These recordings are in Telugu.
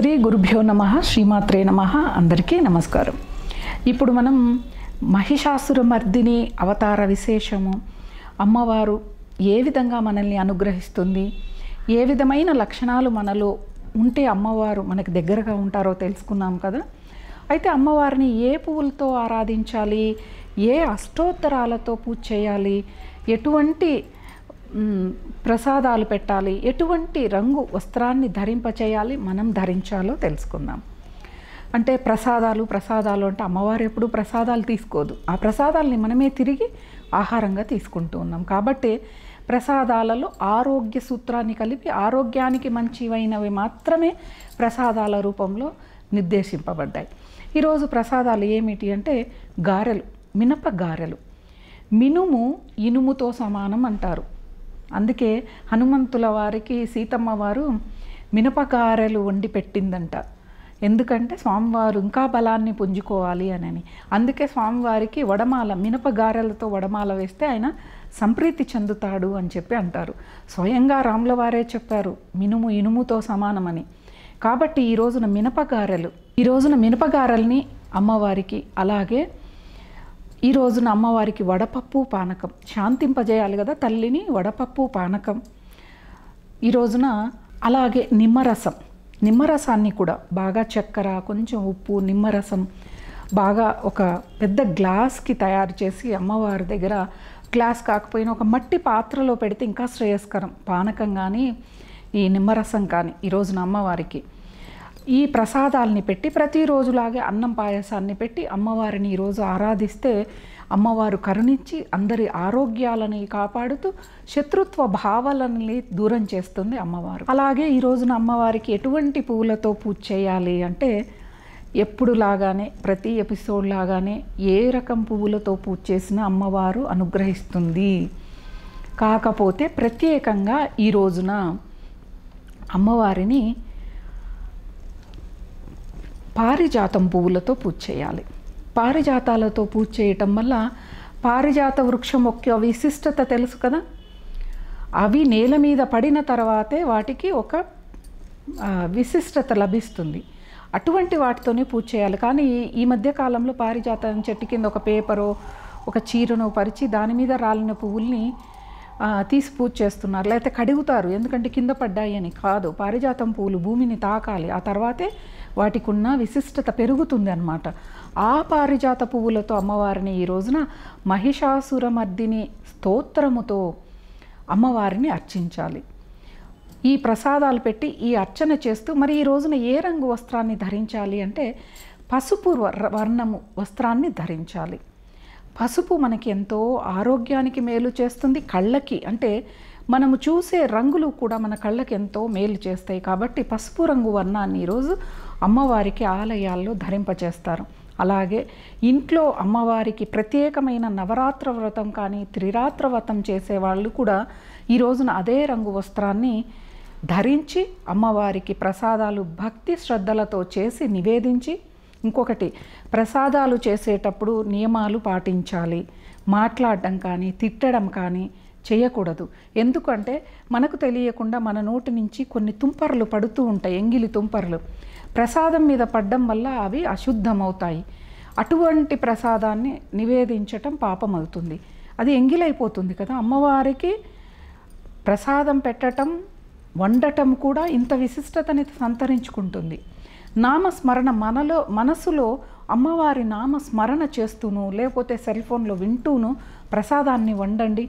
శ్రీ గురుభ్యో నమ శ్రీమాత్రే నమ అందరికీ నమస్కారం ఇప్పుడు మనం మహిషాసురమర్దిని అవతార విశేషము అమ్మవారు ఏ విధంగా మనల్ని అనుగ్రహిస్తుంది ఏ విధమైన లక్షణాలు మనలో ఉంటే అమ్మవారు మనకి దగ్గరగా ఉంటారో తెలుసుకున్నాం కదా అయితే అమ్మవారిని ఏ పువ్వులతో ఆరాధించాలి ఏ అష్టోత్తరాలతో పూజ చేయాలి ఎటువంటి ప్రసాదాలు పెట్టాలి ఎటువంటి రంగు వస్త్రాన్ని ధరింపచేయాలి మనం ధరించాలో తెలుసుకుందాం అంటే ప్రసాదాలు ప్రసాదాలు అంటే అమ్మవారు ఎప్పుడు ప్రసాదాలు తీసుకోదు ఆ ప్రసాదాలని మనమే తిరిగి ఆహారంగా తీసుకుంటూ ఉన్నాం కాబట్టి ప్రసాదాలలో ఆరోగ్య సూత్రాన్ని కలిపి ఆరోగ్యానికి మంచివైనవి మాత్రమే ప్రసాదాల రూపంలో నిర్దేశింపబడ్డాయి ఈరోజు ప్రసాదాలు ఏమిటి అంటే గారెలు మినప గారెలు మినుము ఇనుముతో సమానం అంటారు అందుకే హనుమంతుల వారికి సీతమ్మ వారు మినపకారెలు వండి పెట్టిందంట ఎందుకంటే స్వామివారు ఇంకా బలాన్ని పుంజుకోవాలి అని అందుకే స్వామివారికి వడమాల మినపగారెలతో వడమాల వేస్తే ఆయన సంప్రీతి చెందుతాడు అని చెప్పి అంటారు స్వయంగా రాముల వారే చెప్పారు మినుము ఇనుముతో సమానమని కాబట్టి ఈ రోజున మినపగారెలు ఈ రోజున మినపగారెల్ని అమ్మవారికి అలాగే ఈ రోజున అమ్మవారికి వడపప్పు పానకం శాంతింపజేయాలి కదా తల్లిని వడపప్పు పానకం ఈ రోజున అలాగే నిమ్మరసం నిమ్మరసాన్ని కూడా బాగా చక్కెర కొంచెం ఉప్పు నిమ్మరసం బాగా ఒక పెద్ద గ్లాస్కి తయారు చేసి అమ్మవారి దగ్గర గ్లాస్ కాకపోయినా ఒక మట్టి పాత్రలో పెడితే ఇంకా శ్రేయస్కరం పానకం కానీ ఈ నిమ్మరసం కానీ ఈరోజున అమ్మవారికి ఈ ప్రసాదాలని పెట్టి ప్రతిరోజులాగే అన్నం పాయసాన్ని పెట్టి అమ్మవారిని ఈరోజు ఆరాధిస్తే అమ్మవారు కరుణించి అందరి ఆరోగ్యాలని కాపాడుతూ శత్రుత్వ భావాలని దూరం చేస్తుంది అమ్మవారు అలాగే ఈ రోజున అమ్మవారికి ఎటువంటి పూలతో పూజ చేయాలి అంటే ఎప్పుడు లాగానే ప్రతి ఎపిసోడ్ లాగానే ఏ రకం పువ్వులతో పూజ చేసినా అమ్మవారు అనుగ్రహిస్తుంది కాకపోతే ప్రత్యేకంగా ఈ రోజున అమ్మవారిని పారిజాతం పువ్వులతో పూజ చేయాలి పారిజాతాలతో పూజ చేయటం వల్ల పారిజాత వృక్షం యొక్క విశిష్టత తెలుసు కదా అవి నేల మీద పడిన తర్వాతే వాటికి ఒక విశిష్టత లభిస్తుంది అటువంటి వాటితోనే పూజ చేయాలి కానీ ఈ మధ్య కాలంలో పారిజాతం చెట్టు కింద ఒక పేపరో ఒక చీరను పరిచి దాని మీద రాలిన పువ్వుల్ని తీసి పూజ చేస్తున్నారు లేకపోతే కడుగుతారు ఎందుకంటే కింద పడ్డాయి అని కాదు పారిజాతం పువ్వులు భూమిని తాకాలి ఆ తర్వాతే వాటికి ఉన్న విశిష్టత పెరుగుతుంది అనమాట ఆ పారిజాత పువ్వులతో అమ్మవారిని ఈ రోజున మహిషాసురమర్దిని స్తోత్రముతో అమ్మవారిని అర్చించాలి ఈ ప్రసాదాలు పెట్టి ఈ అర్చన చేస్తూ మరి ఈ రోజున ఏ రంగు వస్త్రాన్ని ధరించాలి అంటే పసుపు వర్ణము వస్త్రాన్ని ధరించాలి పసుపు మనకి ఎంతో ఆరోగ్యానికి మేలు చేస్తుంది కళ్ళకి అంటే మనము చూసే రంగులు కూడా మన కళ్ళకి ఎంతో మేలు చేస్తాయి కాబట్టి పసుపు రంగు వర్ణాన్ని ఈరోజు అమ్మవారికి ఆలయాల్లో ధరింపచేస్తారు అలాగే ఇంట్లో అమ్మవారికి ప్రత్యేకమైన నవరాత్ర వ్రతం కానీ త్రిరాత్ర వ్రతం చేసేవాళ్ళు కూడా ఈ రోజున అదే రంగు వస్త్రాన్ని ధరించి అమ్మవారికి ప్రసాదాలు భక్తి శ్రద్ధలతో చేసి నివేదించి ఇంకొకటి ప్రసాదాలు చేసేటప్పుడు నియమాలు పాటించాలి మాట్లాడడం కానీ తిట్టడం కానీ చేయకూడదు ఎందుకంటే మనకు తెలియకుండా మన నోటి నుంచి కొన్ని తుంపర్లు పడుతూ ఉంటాయి ఎంగిలి తుంపర్లు ప్రసాదం మీద పడ్డం వల్ల అవి అశుద్ధమవుతాయి అటువంటి ప్రసాదాన్ని నివేదించటం పాపం అవుతుంది అది ఎంగిలైపోతుంది కదా అమ్మవారికి ప్రసాదం పెట్టడం వండటం కూడా ఇంత విశిష్టతని సంతరించుకుంటుంది నామస్మరణ మనలో మనసులో అమ్మవారి నామస్మరణ చేస్తూను లేకపోతే సెల్ ఫోన్లో వింటూను ప్రసాదాన్ని వండండి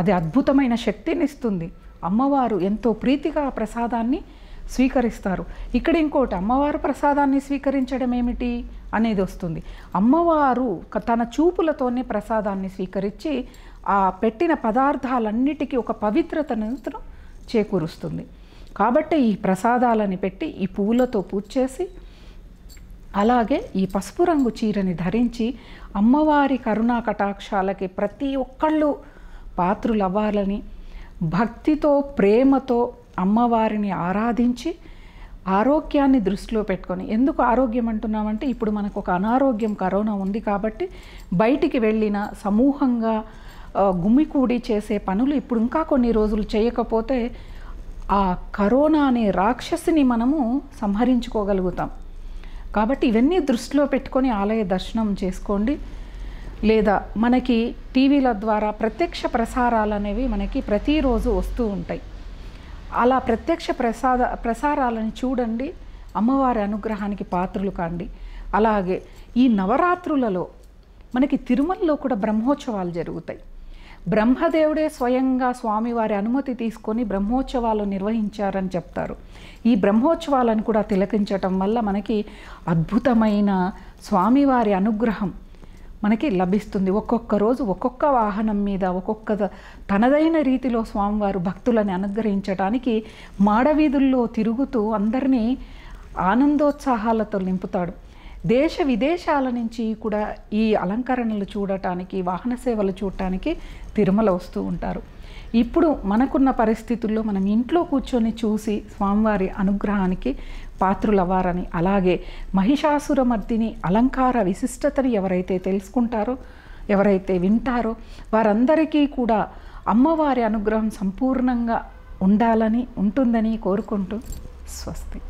అది అద్భుతమైన శక్తిని ఇస్తుంది అమ్మవారు ఎంతో ప్రీతిగా ఆ ప్రసాదాన్ని స్వీకరిస్తారు ఇక్కడ ఇంకోటి అమ్మవారు ప్రసాదాన్ని స్వీకరించడం ఏమిటి అనేది వస్తుంది అమ్మవారు తన చూపులతోనే ప్రసాదాన్ని స్వీకరించి ఆ పెట్టిన పదార్థాలన్నిటికీ ఒక పవిత్రతను చేకూరుస్తుంది కాబట్టి ఈ ప్రసాదాలని పెట్టి ఈ పూలతో పూజ చేసి అలాగే ఈ పసుపు రంగు చీరని ధరించి అమ్మవారి కరుణా కటాక్షాలకి ప్రతి ఒక్కళ్ళు పాత్రులవ్వాలని భక్తితో ప్రేమతో అమ్మవారిని ఆరాధించి ఆరోగ్యాన్ని దృష్టిలో పెట్టుకొని ఎందుకు ఆరోగ్యం అంటున్నామంటే ఇప్పుడు మనకు ఒక అనారోగ్యం కరోనా ఉంది కాబట్టి బయటికి వెళ్ళిన సమూహంగా గుమ్మికూడి చేసే పనులు ఇప్పుడు ఇంకా కొన్ని రోజులు చేయకపోతే ఆ కరోనా అనే రాక్షసిని మనము సంహరించుకోగలుగుతాం కాబట్టి ఇవన్నీ దృష్టిలో పెట్టుకొని ఆలయ దర్శనం చేసుకోండి లేదా మనకి టీవీల ద్వారా ప్రత్యక్ష ప్రసారాలు అనేవి మనకి ప్రతిరోజు వస్తూ ఉంటాయి అలా ప్రత్యక్ష ప్రసాద ప్రసారాలను చూడండి అమ్మవారి అనుగ్రహానికి పాత్రలు కాండి అలాగే ఈ నవరాత్రులలో మనకి తిరుమలలో కూడా బ్రహ్మోత్సవాలు జరుగుతాయి బ్రహ్మదేవుడే స్వయంగా స్వామివారి అనుమతి తీసుకొని బ్రహ్మోత్సవాలు నిర్వహించారని చెప్తారు ఈ బ్రహ్మోత్సవాలను కూడా తిలకించటం వల్ల మనకి అద్భుతమైన స్వామివారి అనుగ్రహం మనకి లభిస్తుంది ఒక్కొక్క రోజు ఒక్కొక్క వాహనం మీద ఒక్కొక్క తనదైన రీతిలో స్వామివారు భక్తులని అనుగ్రహించడానికి మాడవీధుల్లో తిరుగుతూ అందరినీ ఆనందోత్సాహాలతో నింపుతాడు దేశ విదేశాల నుంచి కూడా ఈ అలంకరణలు చూడటానికి వాహన సేవలు చూడటానికి తిరుమల వస్తూ ఉంటారు ఇప్పుడు మనకున్న పరిస్థితుల్లో మనం ఇంట్లో కూర్చొని చూసి స్వామివారి అనుగ్రహానికి పాత్రులవ్వారని అలాగే మహిషాసురమర్దిని అలంకార విశిష్టతని ఎవరైతే తెలుసుకుంటారో ఎవరైతే వింటారో వారందరికీ కూడా అమ్మవారి అనుగ్రహం సంపూర్ణంగా ఉండాలని ఉంటుందని కోరుకుంటూ స్వస్తి